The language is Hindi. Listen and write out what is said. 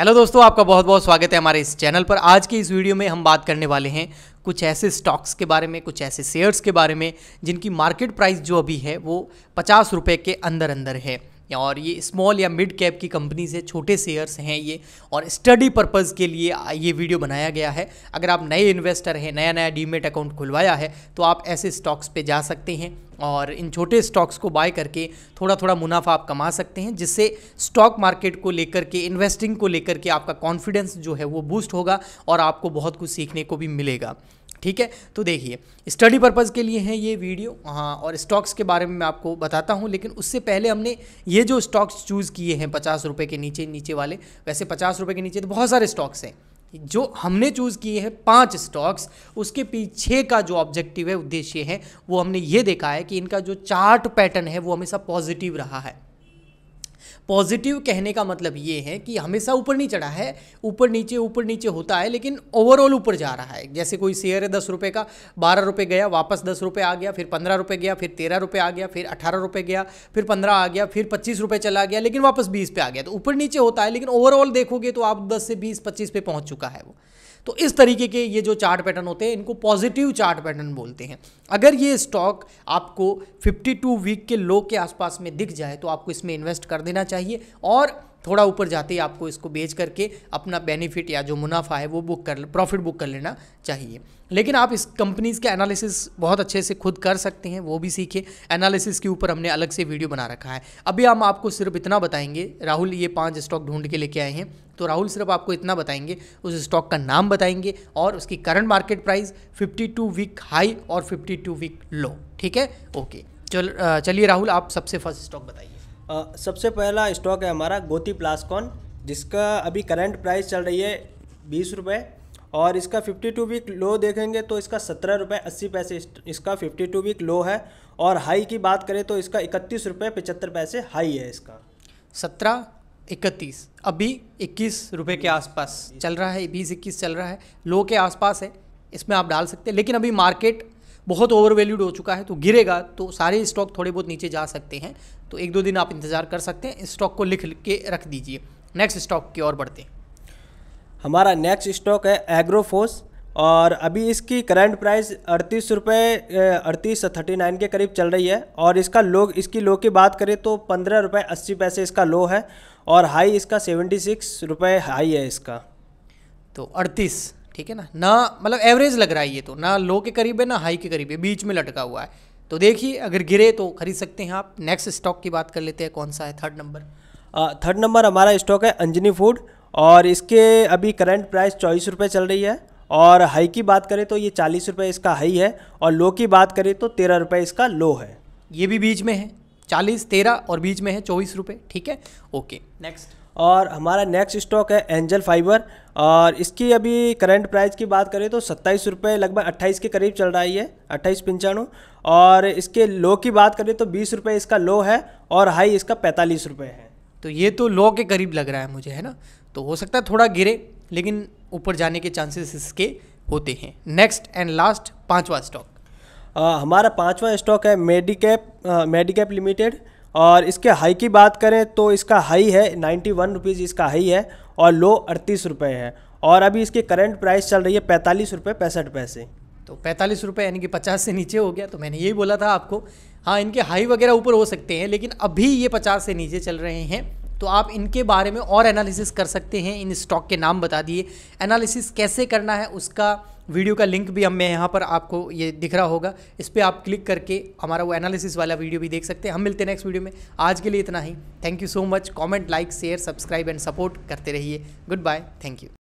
हेलो दोस्तों आपका बहुत बहुत स्वागत है हमारे इस चैनल पर आज की इस वीडियो में हम बात करने वाले हैं कुछ ऐसे स्टॉक्स के बारे में कुछ ऐसे शेयर्स के बारे में जिनकी मार्केट प्राइस जो अभी है वो पचास रुपये के अंदर अंदर है और ये स्मॉल या मिड कैप की कंपनीज है छोटे शेयर्स हैं ये और स्टडी पर्पज़ के लिए ये वीडियो बनाया गया है अगर आप नए इन्वेस्टर हैं नया नया डीमेट अकाउंट खुलवाया है तो आप ऐसे स्टॉक्स पे जा सकते हैं और इन छोटे स्टॉक्स को बाय करके थोड़ा थोड़ा मुनाफा आप कमा सकते हैं जिससे स्टॉक मार्केट को लेकर के इन्वेस्टिंग को लेकर के आपका कॉन्फिडेंस जो है वो बूस्ट होगा और आपको बहुत कुछ सीखने को भी मिलेगा ठीक है तो देखिए स्टडी पर्पज़ के लिए है ये वीडियो हाँ और स्टॉक्स के बारे में मैं आपको बताता हूँ लेकिन उससे पहले हमने ये जो स्टॉक्स चूज़ किए हैं पचास रुपये के नीचे नीचे वाले वैसे पचास रुपये के नीचे तो बहुत सारे स्टॉक्स हैं जो हमने चूज़ किए हैं पांच स्टॉक्स उसके पीछे का जो ऑब्जेक्टिव है उद्देश्य है वो हमने ये देखा है कि इनका जो चार्ट पैटर्न है वो हमेशा पॉजिटिव रहा है पॉजिटिव कहने का मतलब ये है कि हमेशा ऊपर नहीं चढ़ा है ऊपर नीचे ऊपर नीचे होता है लेकिन ओवरऑल ऊपर जा रहा है जैसे कोई शेयर है दस रुपये का बारह रुपये गया वापस दस रुपये आ गया फिर पंद्रह रुपये गया फिर तेरह रुपये आ गया फिर अठारह रुपये गया फिर पंद्रह आ गया फिर पच्चीस रुपये चला गया लेकिन वापस बीस पे आ गया तो ऊपर नीचे होता है लेकिन ओवरऑल देखोगे तो आप दस से बीस पच्चीस पे पहुँच चुका है वो तो इस तरीके के ये जो चार्ट पैटर्न होते हैं इनको पॉजिटिव चार्ट पैटर्न बोलते हैं अगर ये स्टॉक आपको 52 वीक के लो के आसपास में दिख जाए तो आपको इसमें इन्वेस्ट कर देना चाहिए और थोड़ा ऊपर जाते ही आपको इसको बेच करके अपना बेनिफिट या जो मुनाफा है वो बुक कर प्रॉफिट बुक कर लेना चाहिए लेकिन आप इस कंपनीज़ का एनालिसिस बहुत अच्छे से खुद कर सकते हैं वो भी सीखें एनालिसिस के ऊपर हमने अलग से वीडियो बना रखा है अभी हम आपको सिर्फ इतना बताएंगे राहुल ये पांच स्टॉक ढूंढ के लेके आए हैं तो राहुल सिर्फ आपको इतना बताएंगे उस स्टॉक का नाम बताएंगे और उसकी current market price 52 week high और 52 वीक लो ठीक है ओके चल चलिए राहुल आप सबसे फर्स्ट स्टॉक बताइए सबसे पहला स्टॉक है हमारा गोती प्लास्कॉन जिसका अभी करंट प्राइस चल रही है बीस रुपये और इसका फिफ्टी टू वीक लो देखेंगे तो इसका सत्रह रुपये अस्सी पैसे इसका फिफ्टी टू वीक लो है और हाई की बात करें तो इसका इकतीस रुपये पचहत्तर पैसे हाई है इसका सत्रह इकतीस अभी इक्कीस रुपये के आसपास चल रहा है बीस इक्कीस चल रहा है लो के आसपास है इसमें आप डाल सकते हैं लेकिन अभी मार्केट बहुत ओवरवैल्यूड हो चुका है तो गिरेगा तो सारे स्टॉक थोड़े बहुत नीचे जा सकते हैं तो एक दो दिन आप इंतज़ार कर सकते हैं स्टॉक को लिख के रख दीजिए नेक्स्ट स्टॉक की ओर बढ़ते हैं हमारा नेक्स्ट स्टॉक है एग्रोफोस और अभी इसकी करंट प्राइस अड़तीस रुपये अड़तीस थर्टी नाइन के करीब चल रही है और इसका लो इसकी लो की बात करें तो पंद्रह रुपये अस्सी पैसे इसका लो है और हाई इसका सेवेंटी सिक्स रुपये हाई है इसका तो अड़तीस ठीक है ना ना मतलब एवरेज लग रहा है ये तो ना लो के करीब है ना हाई के करीब है बीच में लटका हुआ है तो देखिए अगर गिरे तो खरीद सकते हैं आप नेक्स्ट स्टॉक की बात कर लेते हैं कौन सा है थर्ड नंबर थर्ड नंबर हमारा स्टॉक है अंजनी फूड और इसके अभी करंट प्राइस चौबीस रुपये चल रही है और हाई की बात करें तो ये चालीस रुपये इसका हाई है और लो की बात करें तो तेरह रुपये इसका लो है ये भी बीच में है चालीस तेरह और बीच में है चौबीस रुपये ठीक है ओके नेक्स्ट और हमारा नेक्स्ट स्टॉक है एंजल फाइबर और इसकी अभी करंट प्राइस की बात करें तो सत्ताईस रुपये लगभग अट्ठाईस के करीब चल रहा है अट्ठाईस पंचानवे और इसके लो की बात करें तो बीस रुपये इसका लो है और हाई इसका पैंतालीस रुपये है तो ये तो लो के करीब लग रहा है मुझे है ना तो हो सकता है थोड़ा गिरे लेकिन ऊपर जाने के चांसेस इसके होते हैं नेक्स्ट एंड लास्ट पाँचवा स्टॉक आ, हमारा पाँचवा स्टॉक है मेडिकैप मेडिकैप लिमिटेड और इसके हाई की बात करें तो इसका हाई है नाइन्टी वन रुपीज़ इसका हाई है और लो अड़तीस रुपये है और अभी इसकी करंट प्राइस चल रही है पैंतालीस रुपये पैंसठ पैसे तो पैंतालीस रुपये यानी कि पचास से नीचे हो गया तो मैंने यही बोला था आपको हाँ इनके हाई वगैरह ऊपर हो सकते हैं लेकिन अभी ये पचास से नीचे चल रहे हैं तो आप इनके बारे में और एनालिसिस कर सकते हैं इन स्टॉक के नाम बता दिए एनालिसिस कैसे करना है उसका वीडियो का लिंक भी हम मैं यहाँ पर आपको ये दिख रहा होगा इस पर आप क्लिक करके हमारा वो एनालिसिस वाला वीडियो भी देख सकते हैं हम मिलते हैं नेक्स्ट वीडियो में आज के लिए इतना ही thank you so much comment like share subscribe and support करते रहिए गुड बाय थैंक यू